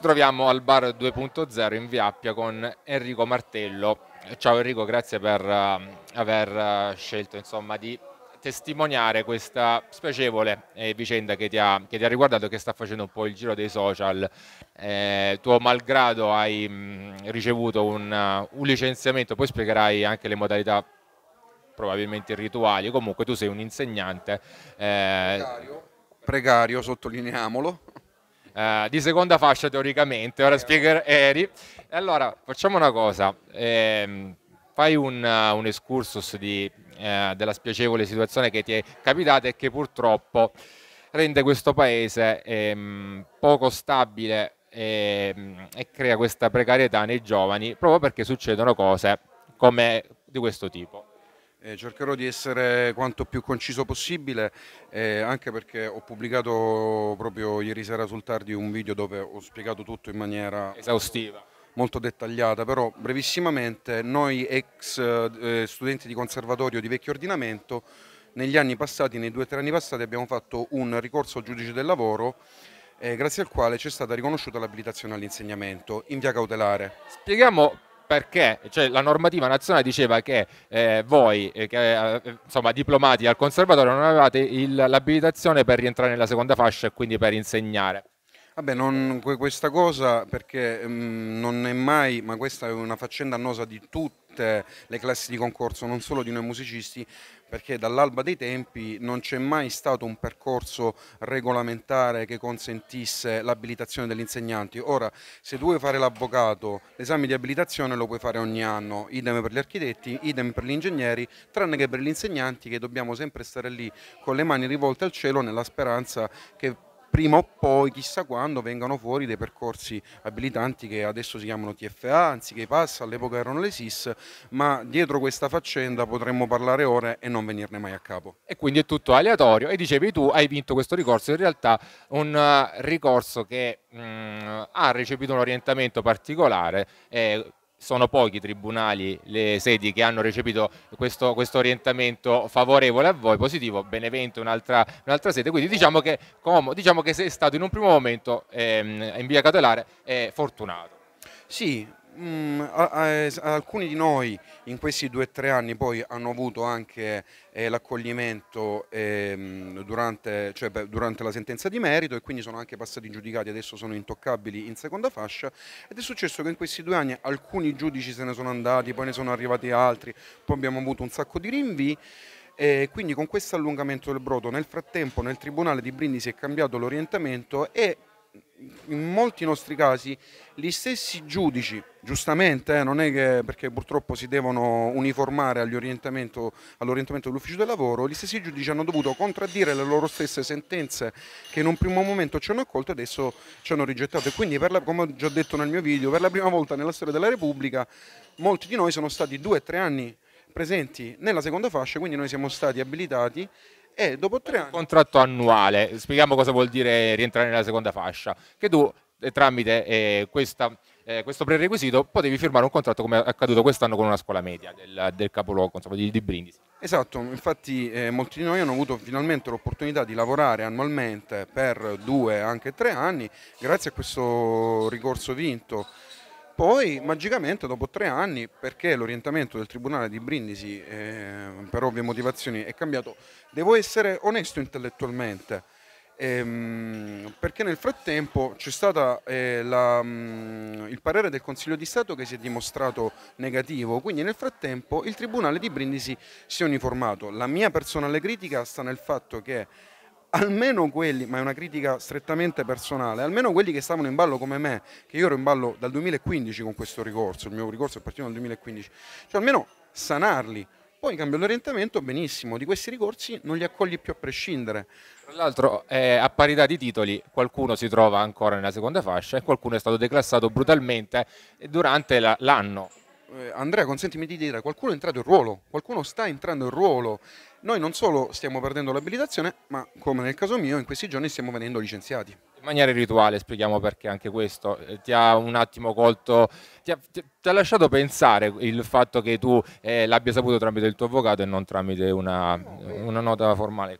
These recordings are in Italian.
Ci troviamo al bar 2.0 in Viappia con Enrico Martello. Ciao Enrico, grazie per eh, aver eh, scelto insomma, di testimoniare questa spiacevole eh, vicenda che ti, ha, che ti ha riguardato e che sta facendo un po' il giro dei social. Eh, tu malgrado hai mh, mm, ricevuto un, uh, un, licenziamento, poi spiegherai anche le modalità probabilmente rituali, comunque tu sei un insegnante. Eh, precario, precario, sottolineiamolo. Eh, di seconda fascia teoricamente, ora eh, spiegherò Eri. Allora, facciamo una cosa, eh, fai un, un excursus di, eh, della spiacevole situazione che ti è capitata e che purtroppo rende questo paese ehm, poco stabile ehm, e crea questa precarietà nei giovani proprio perché succedono cose come di questo tipo. Eh, cercherò di essere quanto più conciso possibile, eh, anche perché ho pubblicato proprio ieri sera sul tardi un video dove ho spiegato tutto in maniera esaustiva. Molto dettagliata, però brevissimamente noi ex eh, studenti di conservatorio di vecchio ordinamento negli anni passati, nei due o tre anni passati abbiamo fatto un ricorso al giudice del lavoro eh, grazie al quale ci è stata riconosciuta l'abilitazione all'insegnamento in via cautelare. Spieghiamo perché cioè, la normativa nazionale diceva che eh, voi, eh, che, eh, insomma, diplomati al conservatorio, non avevate il, l'abilitazione per rientrare nella seconda fascia e quindi per insegnare. Vabbè, non questa cosa perché mh, mm, non è mai, ma questa è una faccenda annosa di tutti veramente le classi di concorso non solo di noi musicisti perché dall'alba dei tempi non c'è mai stato un percorso regolamentare che consentisse l'abilitazione degli insegnanti. Ora, se tu vuoi fare l'avvocato, l'esame di abilitazione lo puoi fare ogni anno, idem per gli architetti, idem per gli ingegneri, tranne che per gli insegnanti che dobbiamo sempre stare lì con le mani rivolte al cielo nella speranza che prima o poi, chissà quando, vengano fuori dei percorsi abilitanti che adesso si chiamano TFA, anziché PASS, all'epoca erano le SIS, ma dietro questa faccenda potremmo parlare ore e non venirne mai a capo. E quindi è tutto aleatorio e dicevi tu hai vinto questo ricorso, in realtà un eh, ricorso che mh, mm, ha recepito un orientamento particolare. Eh, sono pochi i tribunali, le sedi che hanno recepito questo, questo orientamento favorevole a voi, positivo, Benevento un'altra, un'altra sede, quindi diciamo che, com, diciamo che sei stato in un primo momento ehm, in via cautelare eh, fortunato. Sì, Mm, a, a, alcuni di noi in questi due o tre anni poi hanno avuto anche eh, l'accoglimento eh, durante, cioè, beh, durante, la sentenza di merito e quindi sono anche passati giudicati, adesso sono intoccabili in seconda fascia ed è successo che in questi due anni alcuni giudici se ne sono andati, poi ne sono arrivati altri, poi abbiamo avuto un sacco di rinvii. E quindi con questo allungamento del brodo nel frattempo nel Tribunale di Brindisi è cambiato l'orientamento e in molti nostri casi gli stessi giudici, giustamente, eh, non è che perché purtroppo si devono uniformare all'orientamento, all'orientamento dell'ufficio del lavoro, gli stessi giudici hanno dovuto contraddire le loro stesse sentenze che in un primo momento ci hanno accolto e adesso ci hanno rigettato. E quindi, la, come ho già detto nel mio video, per la prima volta nella storia della Repubblica molti di noi sono stati due o tre anni presenti nella seconda fascia, quindi noi siamo stati abilitati e dopo tre anni... Contratto annuale, spieghiamo cosa vuol dire rientrare nella seconda fascia, che tu eh, tramite eh, questa, eh, questo prerequisito potevi firmare un contratto come è accaduto quest'anno con una scuola media del, del capoluogo insomma, di, di, Brindisi. Esatto, infatti eh, molti di noi hanno avuto finalmente l'opportunità di lavorare annualmente per due, anche tre anni, grazie a questo ricorso vinto poi magicamente dopo tre anni, perché l'orientamento del Tribunale di Brindisi eh, per ovvie motivazioni è cambiato, devo essere onesto intellettualmente, ehm, perché nel frattempo c'è stato eh, mm, il parere del Consiglio di Stato che si è dimostrato negativo, quindi nel frattempo il Tribunale di Brindisi si è uniformato. La mia personale critica sta nel fatto che almeno quelli, ma è una critica strettamente personale, almeno quelli che stavano in ballo come me, che io ero in ballo dal 2015 con questo ricorso, il mio ricorso è partito dal 2015, cioè almeno sanarli. Poi cambio l'orientamento, benissimo, di questi ricorsi non li accogli più a prescindere. Tra l'altro eh, a parità di titoli qualcuno si trova ancora nella seconda fascia e qualcuno è stato declassato brutalmente durante l'anno eh, Andrea, consentimi di dire, qualcuno è entrato in ruolo, qualcuno sta entrando in ruolo. Noi non solo stiamo perdendo l'abilitazione, ma come nel caso mio, in questi giorni stiamo venendo licenziati. In maniera rituale, spieghiamo perché anche questo eh, ti ha un attimo colto, ti ha, ti, ti ha lasciato pensare il fatto che tu eh, l'abbia saputo tramite il tuo avvocato e non tramite una, una nota formale.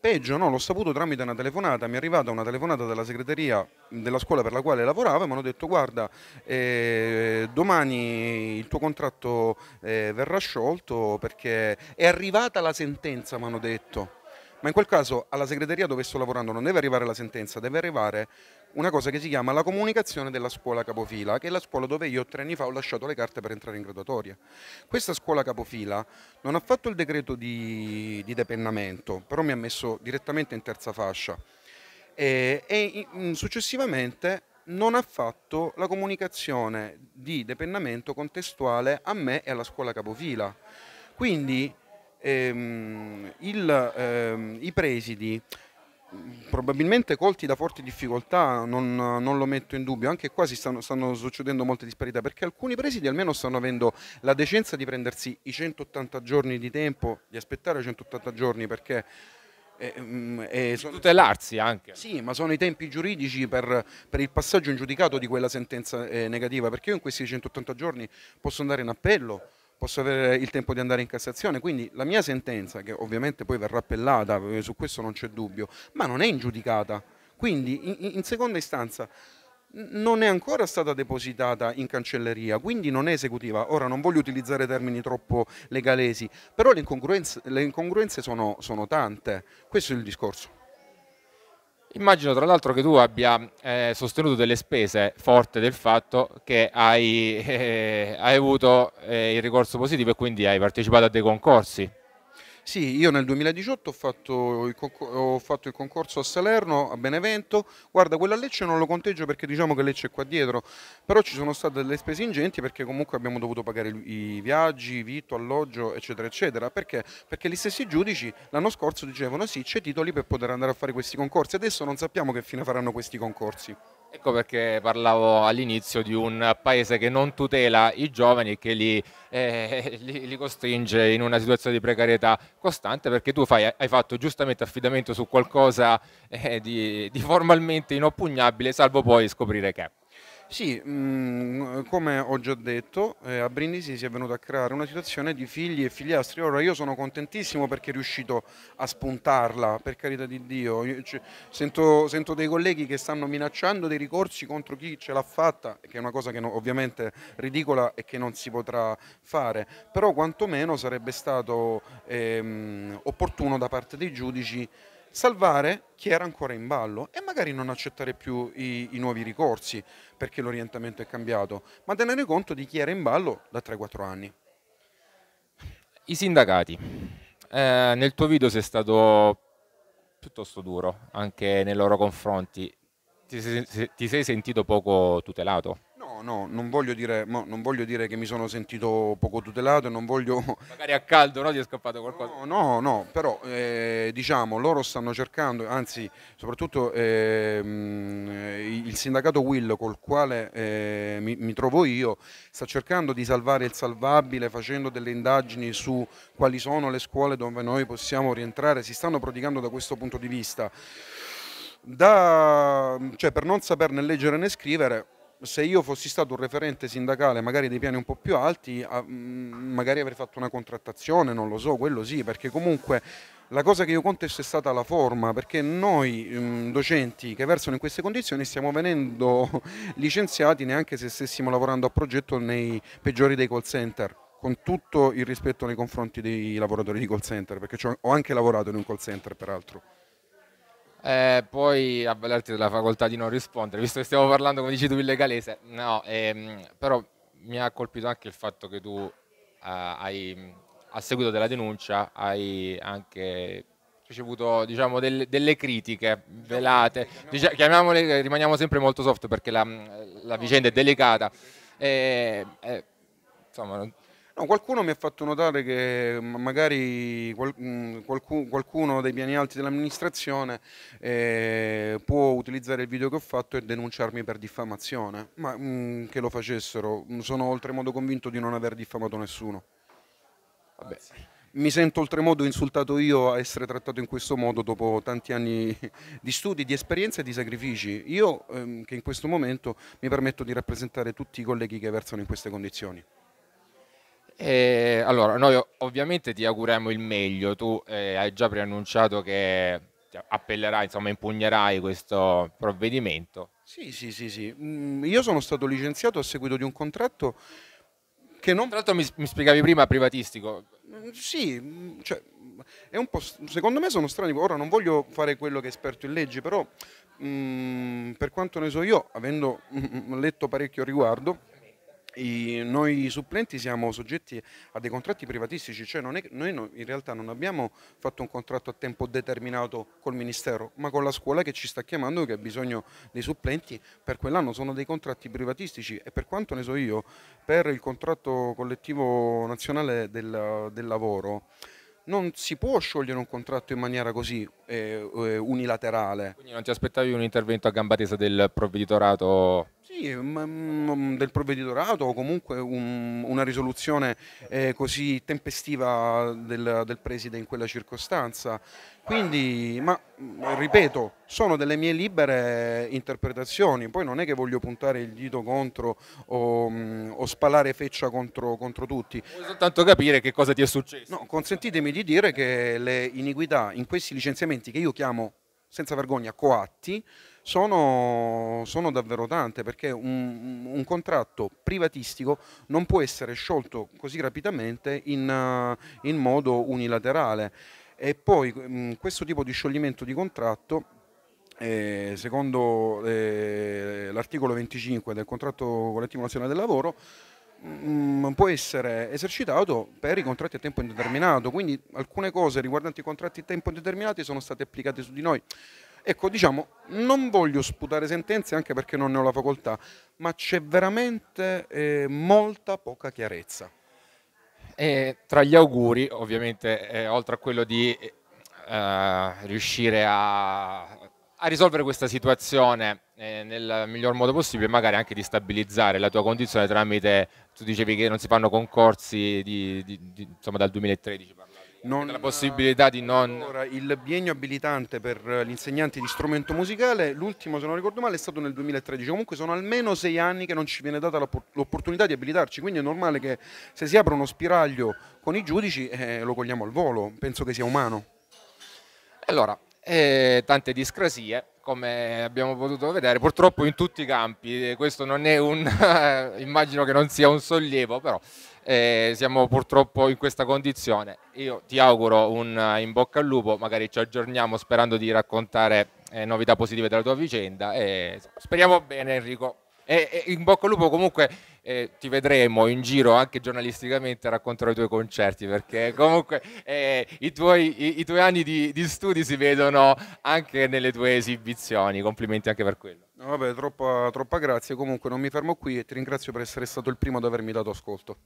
Peggio no, l'ho saputo tramite una telefonata, mi è arrivata una telefonata dalla segreteria della scuola per la quale lavoravo e mi hanno detto guarda eh, domani il tuo contratto eh, verrà sciolto perché è arrivata la sentenza mi hanno detto. Ma in quel caso alla segreteria dove sto lavorando non deve arrivare la sentenza, deve arrivare una cosa che si chiama la comunicazione della scuola capofila, che è la scuola dove io tre anni fa ho lasciato le carte per entrare in graduatoria. Questa scuola capofila non ha fatto il decreto di, di depennamento, però mi ha messo direttamente in terza fascia e, e mm, successivamente non ha fatto la comunicazione di depennamento contestuale a me e alla scuola capofila. Quindi ehm, il, ehm, i presidi probabilmente colti da forti difficoltà, non, non, lo metto in dubbio, anche qua si stanno, stanno, succedendo molte disparità perché alcuni presidi almeno stanno avendo la decenza di prendersi i 180 giorni di tempo, di aspettare i 180 giorni perché... Eh, mm, eh, sono, tutelarsi anche. Sì, ma sono i tempi giuridici per, per il passaggio in giudicato di quella sentenza eh, negativa, perché io in questi 180 giorni posso andare in appello, posso avere il tempo di andare in Cassazione. Quindi la mia sentenza, che ovviamente poi verrà appellata, eh, su questo non c'è dubbio, ma non è ingiudicata. Quindi in, in seconda istanza non è ancora stata depositata in cancelleria, quindi non è esecutiva. Ora non voglio utilizzare termini troppo legalesi, però le incongruenze, le incongruenze sono, sono tante. Questo è il discorso. Immagino tra l'altro che tu abbia eh, sostenuto delle spese forte del fatto che hai, eh, hai avuto eh, il ricorso positivo e quindi hai partecipato a dei concorsi. Sì, io nel 2018 ho fatto, il, ho fatto, il concorso a Salerno, a Benevento, guarda quella a Lecce non lo conteggio perché diciamo che Lecce è qua dietro, però ci sono state delle spese ingenti perché comunque abbiamo dovuto pagare i viaggi, vitto, alloggio eccetera eccetera, perché? Perché gli stessi giudici l'anno scorso dicevano sì c'è titoli per poter andare a fare questi concorsi, adesso non sappiamo che fine faranno questi concorsi. Ecco perché parlavo all'inizio di un paese che non tutela i giovani e che li, eh, li, li, costringe in una situazione di precarietà costante perché tu fai, hai fatto giustamente affidamento su qualcosa eh, di, di formalmente inoppugnabile salvo poi scoprire che... è. Sì, mh, mm, come ho già detto, eh, a Brindisi si è venuta a creare una situazione di figli e figliastri. Ora io sono contentissimo perché è riuscito a spuntarla, per carità di Dio. Io, cioè, sento, sento, dei colleghi che stanno minacciando dei ricorsi contro chi ce l'ha fatta, che è una cosa che no, ovviamente ridicola e che non si potrà fare, però quantomeno sarebbe stato ehm, opportuno da parte dei giudici salvare chi era ancora in ballo e magari non accettare più i, i nuovi ricorsi perché l'orientamento è cambiato, ma tenere conto di chi era in ballo da 3-4 anni. I sindacati. Eh, nel tuo video sei stato piuttosto duro anche nei loro confronti. Ti sei, ti sei sentito poco tutelato? No, non voglio, dire, no, non voglio dire che mi sono sentito poco tutelato, non voglio... Magari a caldo, no? Ti è scappato qualcosa? No, no, no però eh, diciamo, loro stanno cercando, anzi, soprattutto eh, il sindacato Will col quale eh, mi, mi trovo io, sta cercando di salvare il salvabile facendo delle indagini su quali sono le scuole dove noi possiamo rientrare, si stanno prodigando da questo punto di vista. Da, cioè, per non saperne leggere né scrivere, se io fossi stato un referente sindacale magari dei piani un po' più alti, mm, magari avrei fatto una contrattazione, non lo so, quello sì, perché comunque la cosa che io contesto è stata la forma, perché noi mm, docenti che versano in queste condizioni stiamo venendo licenziati neanche se stessimo lavorando a progetto nei peggiori dei call center con tutto il rispetto nei confronti dei lavoratori di call center, perché ho anche lavorato in un call center peraltro. Eh, poi avvalerti della facoltà di non rispondere, visto che stiamo parlando, come dici tu, il legalese. No, ehm, però mi ha colpito anche il fatto che tu eh, hai, a seguito della denuncia, hai anche ricevuto diciamo, del, delle critiche velate, Dic chiamiamole, rimaniamo sempre molto soft perché la, la vicenda è delicata. Eh, eh insomma, No, qualcuno mi ha fatto notare che magari mm, qualcuno dei piani alti dell'amministrazione eh, può utilizzare il video che ho fatto e denunciarmi per diffamazione, ma mh, mm, che lo facessero, sono oltremodo convinto di non aver diffamato nessuno. Vabbè. Mi sento oltremodo insultato io a essere trattato in questo modo dopo tanti anni di studi, di esperienze e di sacrifici. Io ehm, che in questo momento mi permetto di rappresentare tutti i colleghi che versano in queste condizioni. E eh, allora, noi ovviamente ti auguriamo il meglio, tu eh, hai già preannunciato che appellerai, insomma impugnerai questo provvedimento. Sì, sì, sì, sì. Mm, io sono stato licenziato a seguito di un contratto che non... Tra l'altro mi, mi spiegavi prima privatistico, mm, Sì, mm, cioè, è un po', secondo me sono strani, ora non voglio fare quello che è esperto in leggi, però mm, per quanto ne so io, avendo mm, letto parecchio a riguardo, i, noi supplenti siamo soggetti a dei contratti privatistici, cioè è, noi no, in realtà non abbiamo fatto un contratto a tempo determinato col Ministero, ma con la scuola che ci sta chiamando che ha bisogno dei supplenti per quell'anno, sono dei contratti privatistici e per quanto ne so io, per il contratto collettivo nazionale del, del lavoro non si può sciogliere un contratto in maniera così eh, eh unilaterale. Quindi non ti aspettavi un intervento a gamba tesa del provveditorato? Mm, mm, mm, del provveditorato o comunque un, una risoluzione eh, così tempestiva del, del preside in quella circostanza. Quindi, ma ripeto, sono delle mie libere interpretazioni, poi non è che voglio puntare il dito contro o, o spalare feccia contro, contro tutti. Voglio soltanto capire che cosa ti è successo. No, consentitemi di dire che le iniquità in questi licenziamenti che io chiamo senza vergogna coatti, sono, sono davvero tante perché un, un, contratto privatistico non può essere sciolto così rapidamente in, eh, in modo unilaterale. E poi mm, questo tipo di scioglimento di contratto eh, secondo eh, l'articolo 25 del contratto collettivo nazionale del lavoro mh, mm, può essere esercitato per i contratti a tempo indeterminato, quindi alcune cose riguardanti i contratti a tempo indeterminato sono state applicate su di noi. Ecco, diciamo, non voglio sputare sentenze anche perché non ne ho la facoltà, ma c'è veramente eh, molta poca chiarezza. E tra gli auguri, ovviamente, eh, oltre a quello di eh, riuscire a, a, risolvere questa situazione eh, nel miglior modo possibile, magari anche di stabilizzare la tua condizione tramite, tu dicevi che non si fanno concorsi di, di, di, insomma, dal 2013 non, la possibilità di non... Allora, il biennio abilitante per gli insegnanti di strumento musicale, l'ultimo se non ricordo male è stato nel 2013, comunque sono almeno sei anni che non ci viene data l'opportunità di abilitarci, quindi è normale che se si apre uno spiraglio con i giudici eh, lo cogliamo al volo, penso che sia umano. Allora, eh, tante discrasie, come abbiamo potuto vedere, purtroppo in tutti i campi, eh, questo non è un... immagino che non sia un sollievo, però eh, siamo purtroppo in questa condizione. Io ti auguro un eh, in bocca al lupo, magari ci aggiorniamo sperando di raccontare eh, novità positive della tua vicenda e speriamo bene Enrico. E, e in bocca al lupo comunque eh, ti vedremo in giro anche giornalisticamente a raccontare i tuoi concerti perché comunque eh, i, tuoi, i, i, tuoi, anni di, di, studi si vedono anche nelle tue esibizioni, complimenti anche per quello. vabbè, troppa, troppa grazie, comunque non mi fermo qui e ti ringrazio per essere stato il primo ad avermi dato ascolto.